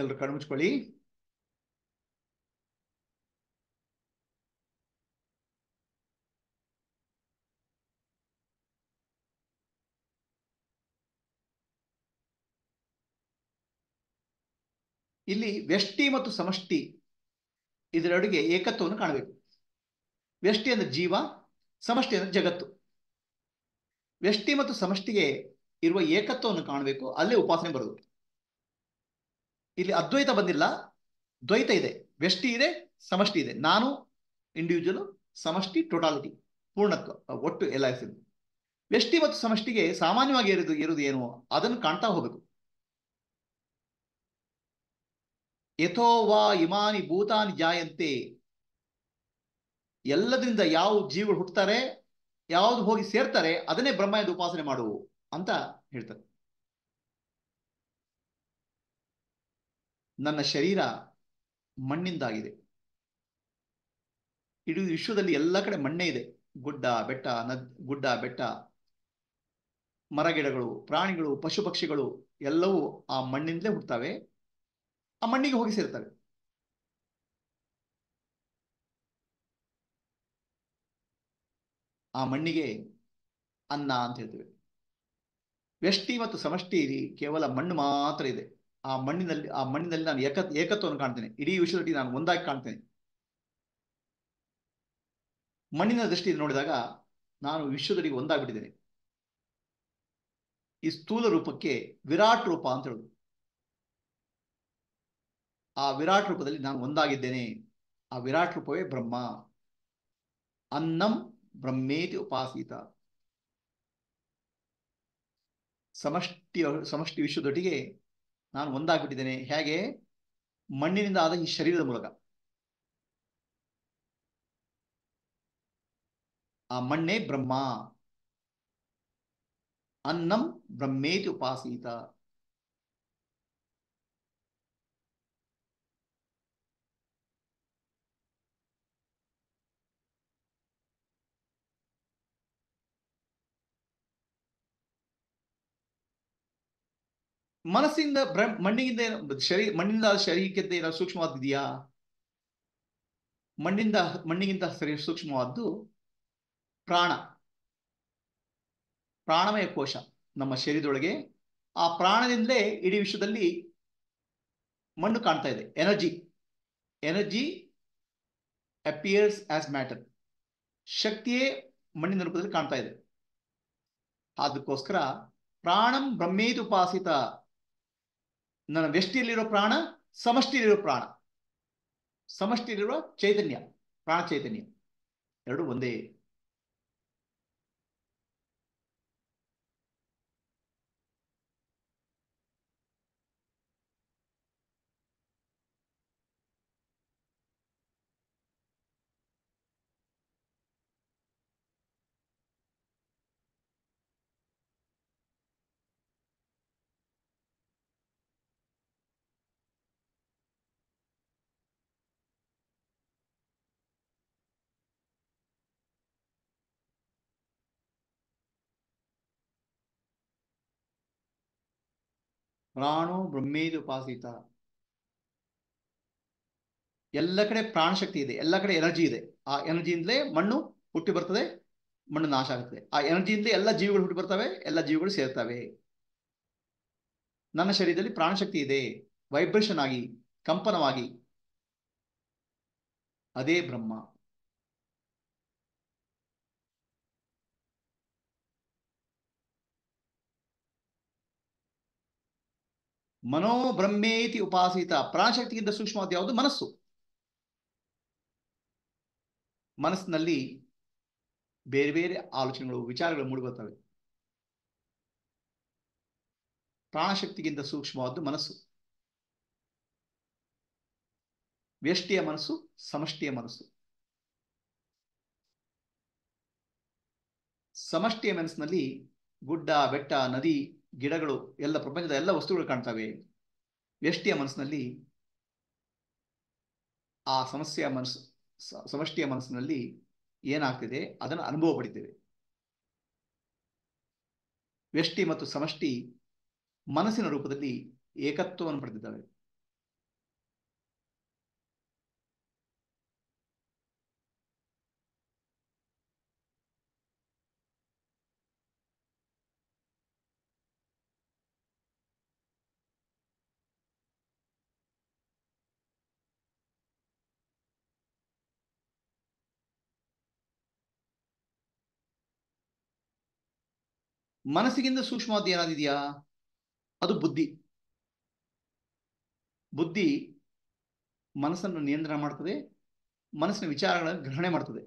ಎಲ್ರು ಇಲ್ಲಿ ವ್ಯಷ್ಟಿ ಮತ್ತು ಸಮಷ್ಟಿ ಅಡುಗೆ ಏಕತ್ವವನ್ನು ಕಾಣಬೇಕು ವ್ಯಷ್ಟಿ ಅಂದ್ರೆ ಜೀವ ಸಮಷ್ಟಿ ಅಂದ್ರೆ ಜಗತ್ತು ವ್ಯಷ್ಟಿ ಮತ್ತು ಸಮಷ್ಟಿಗೆ ಇರುವ ಏಕತ್ವವನ್ನು ಕಾಣಬೇಕು ಅಲ್ಲೇ ಉಪಾಸನೆ ಬರೋದು ಇಲ್ಲಿ ಅದ್ವೈತ ಬಂದಿಲ್ಲ ದ್ವೈತ ಇದೆ ವ್ಯಷ್ಟಿ ಇದೆ ಸಮಷ್ಟಿ ಇದೆ ನಾನು ಇಂಡಿವಿಜುವಲ್ ಸಮಷ್ಟಿ ಟೋಟಾಲಿಟಿ ಪೂರ್ಣತ್ವ ಒಟ್ಟು ಎಲ್ಲ ಇರ್ತದೆ ವ್ಯಷ್ಟಿ ಮತ್ತು ಸಮಷ್ಟಿಗೆ ಸಾಮಾನ್ಯವಾಗಿ ಇರೋದು ಇರೋದು ಏನು ಅದನ್ನು ಕಾಣ್ತಾ ಹೋಗಬೇಕು ಯಥೋವಾ ಇಮಾನಿ ಭೂತಾನಿ ಜಾಯಂತೆ ಎಲ್ಲದರಿಂದ ಯಾವ ಜೀವಗಳು ಹುಟ್ಟುತ್ತಾರೆ ಯಾವ್ದು ಹೋಗಿ ಸೇರ್ತಾರೆ ಅದನ್ನೇ ಬ್ರಹ್ಮ ಎಂದು ಉಪಾಸನೆ ಮಾಡುವು ಅಂತ ಹೇಳ್ತಾರೆ ನನ್ನ ಶರೀರ ಮಣ್ಣಿಂದಾಗಿದೆ ಇಡೀ ವಿಶ್ವದಲ್ಲಿ ಎಲ್ಲ ಕಡೆ ಮಣ್ಣೇ ಇದೆ ಗುಡ್ಡ ಬೆಟ್ಟ ನದ್ ಗುಡ್ಡ ಬೆಟ್ಟ ಮರಗಿಡಗಳು ಪ್ರಾಣಿಗಳು ಪಶು ಪಕ್ಷಿಗಳು ಎಲ್ಲವೂ ಆ ಮಣ್ಣಿಂದಲೇ ಹುಡ್ತವೆ ಆ ಮಣ್ಣಿಗೆ ಹೋಗಿ ಸೇರ್ತವೆ ಆ ಮಣ್ಣಿಗೆ ಅನ್ನ ಅಂತ ಹೇಳ್ತೇವೆ ವ್ಯಷ್ಟಿ ಮತ್ತು ಸಮಷ್ಟಿಯಲ್ಲಿ ಕೇವಲ ಮಣ್ಣು ಮಾತ್ರ ಇದೆ ಆ ಮಣ್ಣಿನಲ್ಲಿ ಆ ಮಣ್ಣಿನಲ್ಲಿ ನಾನು ಏಕ ಏಕತ್ವವನ್ನು ಕಾಣ್ತೇನೆ ಇಡೀ ವಿಶ್ವದಲ್ಲಿ ನಾನು ಒಂದಾಗಿ ಕಾಣ್ತೇನೆ ಮಣ್ಣಿನ ದೃಷ್ಟಿಯಲ್ಲಿ ನೋಡಿದಾಗ ನಾನು ವಿಶ್ವದಲ್ಲಿ ಒಂದಾಗ್ಬಿಟ್ಟಿದ್ದೇನೆ ಈ ಸ್ಥೂಲ ರೂಪಕ್ಕೆ ವಿರಾಟ್ ರೂಪ ಅಂತ ಹೇಳುದು ಆ ವಿರಾಟ್ ರೂಪದಲ್ಲಿ ನಾನು ಒಂದಾಗಿದ್ದೇನೆ ಆ ವಿರಾಟ್ ರೂಪವೇ ಬ್ರಹ್ಮ ಅನ್ನಂ ಬ್ರಹ್ಮೇತಿ ಉಪಾಸೀತ ಸಮಷ್ಟಿ ಸಮಷ್ಟಿ ವಿಶ್ವದೊಟ್ಟಿಗೆ ನಾನು ಒಂದಾಗ್ಬಿಟ್ಟಿದ್ದೇನೆ ಹೇಗೆ ಮಣ್ಣಿನಿಂದ ಆದ ಈ ಶರೀರದ ಮೂಲಕ ಆ ಮಣ್ಣೇ ಬ್ರಹ್ಮ ಅನ್ನಂ ಬ್ರಹ್ಮೇತಿ ಉಪಾಸೀತ ಮನಸ್ಸಿಂದ ಮಣ್ಣಿಗಿಂದ ಶರೀ ಮಣ್ಣಿಂದ ಶರೀರಕ್ಕಿಂತ ಏನಾದ್ರು ಸೂಕ್ಷ್ಮವಾದಿದೆಯಾ ಮಣ್ಣಿಂದ ಮಣ್ಣಿಗಿಂತ ಸೂಕ್ಷ್ಮವಾದ್ದು ಪ್ರಾಣ ಪ್ರಾಣಮಯ ಕೋಶ ನಮ್ಮ ಶರೀರದೊಳಗೆ ಆ ಪ್ರಾಣದಿಂದಲೇ ಇಡೀ ವಿಶ್ವದಲ್ಲಿ ಮಣ್ಣು ಕಾಣ್ತಾ ಇದೆ energy energy appears as matter ಶಕ್ತಿಯೇ ಮಣ್ಣಿನ ರೂಪದಲ್ಲಿ ಕಾಣ್ತಾ ಇದೆ ಅದಕ್ಕೋಸ್ಕರ ಪ್ರಾಣಂ ಬ್ರಹ್ಮೇದುಪಾಸಿತ ನನ್ನ ವ್ಯಷ್ಟಿಯಲ್ಲಿರೋ ಪ್ರಾಣ ಸಮಷ್ಟಿಯಲ್ಲಿರೋ ಪ್ರಾಣ ಸಮಷ್ಟಿಯಲ್ಲಿರೋ ಚೈತನ್ಯ ಪ್ರಾಣ ಚೈತನ್ಯ ಎರಡು ಒಂದೇ ಪ್ರಾಣೋ ಉಪಾಸಿತ ಎಲ್ಲ ಕಡೆ ಪ್ರಾಣ ಶಕ್ತಿ ಇದೆ ಎಲ್ಲ ಕಡೆ ಎನರ್ಜಿ ಇದೆ ಆ ಎನರ್ಜಿಯಿಂದಲೇ ಮಣ್ಣು ಹುಟ್ಟಿ ಬರ್ತದೆ ಮಣ್ಣು ನಾಶ ಆಗುತ್ತದೆ ಆ ಎನರ್ಜಿಯಿಂದಲೇ ಎಲ್ಲ ಜೀವಿಗಳು ಹುಟ್ಟಿ ಬರ್ತವೆ ಎಲ್ಲ ಜೀವಿಗಳು ಸೇರ್ತವೆ ನನ್ನ ಶರೀರದಲ್ಲಿ ಪ್ರಾಣ ಶಕ್ತಿ ಇದೆ ವೈಬ್ರೇಷನ್ ಆಗಿ ಕಂಪನವಾಗಿ ಅದೇ ಬ್ರಹ್ಮ ಮನೋಬ್ರಹ್ಮೇತಿ ಬ್ರಹ್ಮೇತಿ ಉಪಾಸಿತ ಪ್ರಾಣಶಕ್ತಿಗಿಂತ ಸೂಕ್ಷ್ಮವಾದ ಯಾವುದು ಮನಸ್ಸು ಮನಸ್ಸಿನಲ್ಲಿ ಬೇರೆ ಬೇರೆ ಆಲೋಚನೆಗಳು ವಿಚಾರಗಳು ಮೂಡಿಬರ್ತವೆ ಪ್ರಾಣಶಕ್ತಿಗಿಂತ ಸೂಕ್ಷ್ಮವಾದ್ದು ಮನಸ್ಸು ವ್ಯಷ್ಟಿಯ ಮನಸ್ಸು ಸಮಷ್ಟಿಯ ಮನಸ್ಸು ಸಮಷ್ಟಿಯ ಮನಸ್ಸಿನಲ್ಲಿ ಗುಡ್ಡ ಬೆಟ್ಟ ನದಿ ಗಿಡಗಳು ಎಲ್ಲ ಪ್ರಪಂಚದ ಎಲ್ಲ ವಸ್ತುಗಳು ಕಾಣ್ತವೆ ವ್ಯಷ್ಟಿಯ ಮನಸ್ಸಿನಲ್ಲಿ ಆ ಸಮಸ್ಯೆಯ ಮನಸ್ಸು ಸಮಷ್ಟಿಯ ಮನಸ್ಸಿನಲ್ಲಿ ಏನಾಗ್ತಿದೆ ಅದನ್ನು ಅನುಭವ ಪಡಿತೇವೆ ವ್ಯಷ್ಟಿ ಮತ್ತು ಸಮಷ್ಟಿ ಮನಸ್ಸಿನ ರೂಪದಲ್ಲಿ ಏಕತ್ವವನ್ನು ಪಡೆದಿದ್ದಾವೆ ಮನಸ್ಸಿಗಿಂತ ಸೂಕ್ಷ್ಮವಾದ ಏನಾದಿದೆಯಾ ಅದು ಬುದ್ಧಿ ಬುದ್ಧಿ ಮನಸ್ಸನ್ನು ನಿಯಂತ್ರಣ ಮಾಡ್ತದೆ ಮನಸ್ಸಿನ ವಿಚಾರಗಳನ್ನು ಗ್ರಹಣೆ ಮಾಡ್ತದೆ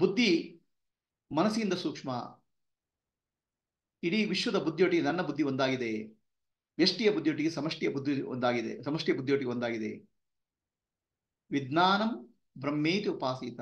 ಬುದ್ಧಿ ಮನಸ್ಸಿಗಿಂತ ಸೂಕ್ಷ್ಮ ಇಡೀ ವಿಶ್ವದ ಬುದ್ಧಿಯೊಟ್ಟಿಗೆ ನನ್ನ ಬುದ್ಧಿ ಒಂದಾಗಿದೆ ವ್ಯಷ್ಟಿಯ ಬುದ್ಧಿಯೊಟ್ಟಿಗೆ ಸಮಷ್ಟಿಯ ಬುದ್ಧಿ ಒಂದಾಗಿದೆ ಸಮಷ್ಟಿಯ ಬುದ್ಧಿಯೊಟ್ಟಿಗೆ ಒಂದಾಗಿದೆ ವಿಜ್ಞಾನಂ ಬ್ರಹ್ಮೇತಿ ಉಪಾಸೀತ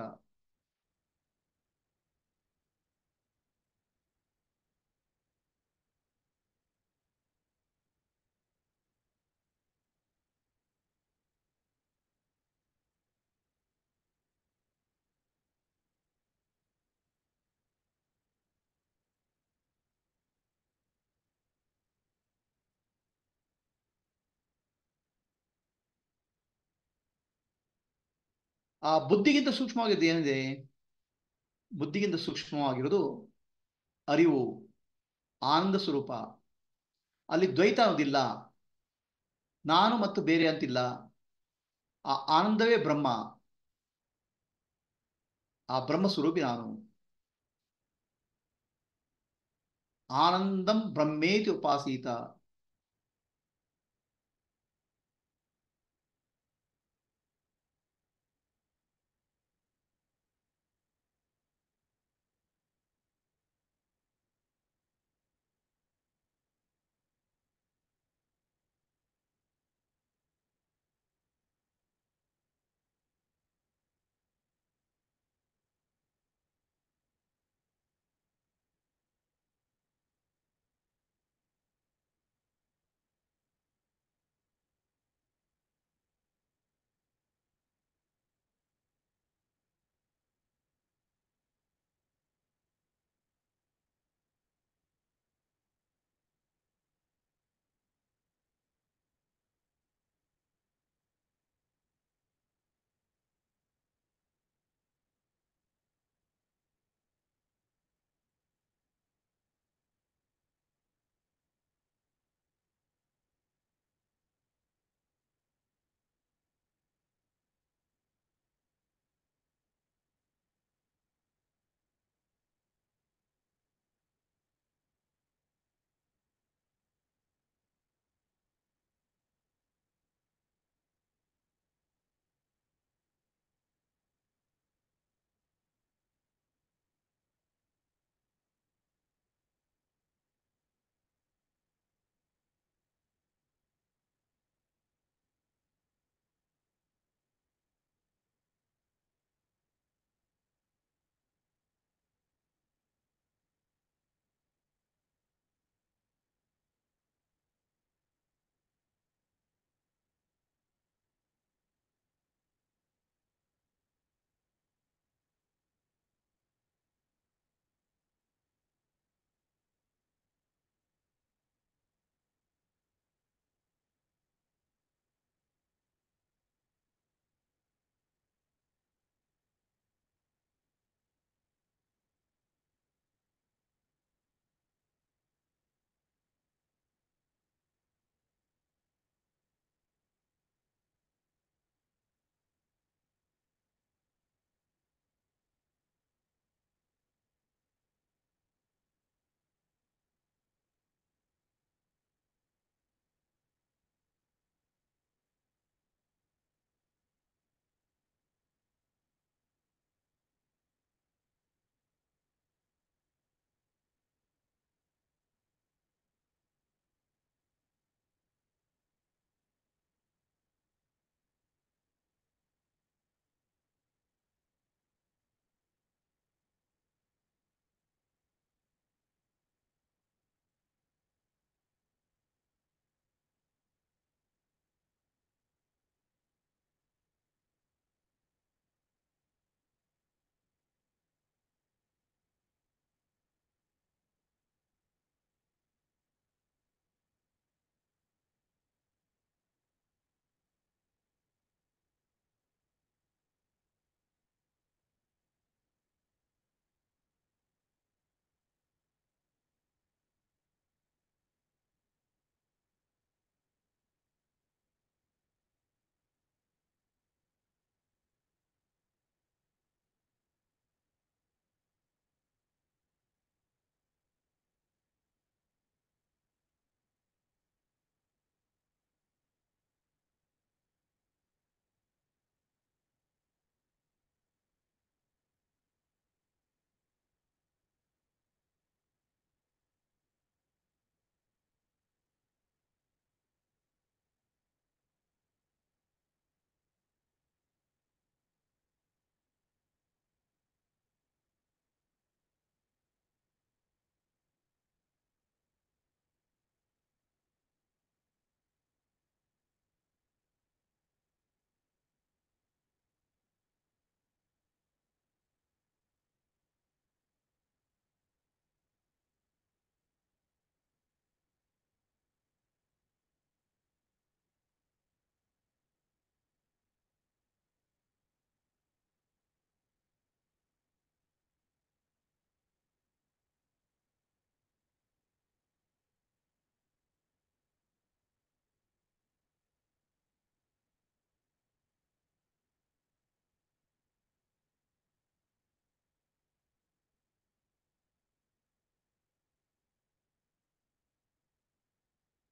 ಆ ಬುದ್ಧಿಗಿಂತ ಸೂಕ್ಷ್ಮವಾಗಿದ್ದು ಏನಿದೆ ಬುದ್ಧಿಗಿಂತ ಸೂಕ್ಷ್ಮವಾಗಿರೋದು ಅರಿವು ಆನಂದ ಸ್ವರೂಪ ಅಲ್ಲಿ ದ್ವೈತ ಅನ್ನೋದಿಲ್ಲ ನಾನು ಮತ್ತು ಬೇರೆ ಅಂತಿಲ್ಲ ಆ ಆನಂದವೇ ಬ್ರಹ್ಮ ಆ ಬ್ರಹ್ಮಸ್ವರೂಪಿ ನಾನು ಆನಂದಂ ಬ್ರಹ್ಮೇತಿ ಉಪಾಸೀತ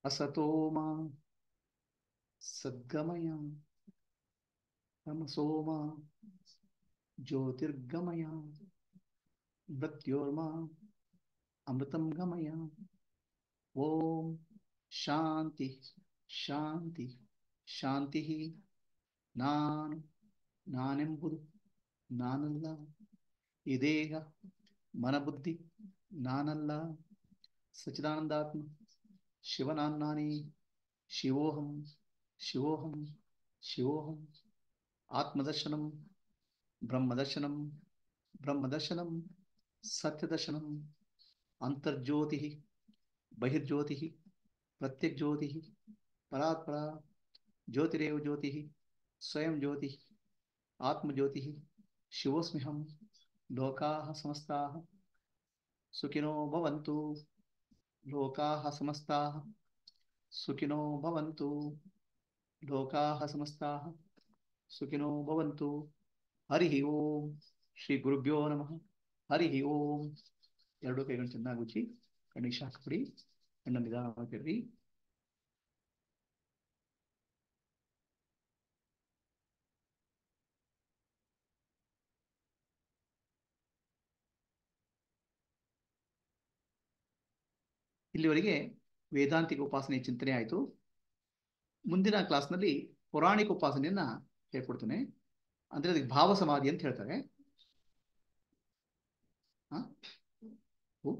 అసతో మా సద్గమయ తమసో మా జ్యోతిర్గమయ మృత్యోర్మా అమృతం గమయ ఓం శాంతి శాంతి శాంతి నాను నానెంబుదు నానల్ల ఇదేగ మన బుద్ధి నానల్ల సచిదానందాత్మ शिवना शिवोहम शिवोहम शिवोहम आत्मदर्शन ब्रह्मदर्शन ब्रह्मदर्शन सत्यदर्शन अंतर्ज्योति बहिर्ज्योति प्रत्यज्योति परात्परा ज्योतिरव ज्योति स्वयं ज्योति आत्मज्योति शिवोस्म्यहम लोका समस्ता सुखिनो भवन्तु ಲೋಕಾಹ ಸಮಸ್ತಃ ಸುಖಿನೋ ಭವಂತು ಲೋಕಾಹ ಸಮಸ್ತಃ ಸುಖಿನೋ ಭವಂತು ಹರಿ ಓಂ ಶ್ರೀ ಗುರುಭ್ಯೋ ನಮಃ ಹರಿ ಓಂ ಎರಡು ಕೈಗಳು ಚೆನ್ನಾಗಿ ಉಚ್ಚಿ ಕಣ್ಣಿಗೆ ಶಾಖ ಬಿಡಿ ಕಣ್ಣ ಇಲ್ಲಿವರೆಗೆ ವೇದಾಂತಿಕ ಉಪಾಸನೆ ಚಿಂತನೆ ಆಯಿತು ಮುಂದಿನ ಕ್ಲಾಸ್ನಲ್ಲಿ ಪೌರಾಣಿಕ ಉಪಾಸನೆಯನ್ನ ಹೇಳ್ಕೊಡ್ತೇನೆ ಅಂದ್ರೆ ಅದಕ್ಕೆ ಭಾವ ಸಮಾಧಿ ಅಂತ ಹೇಳ್ತಾರೆ ಓ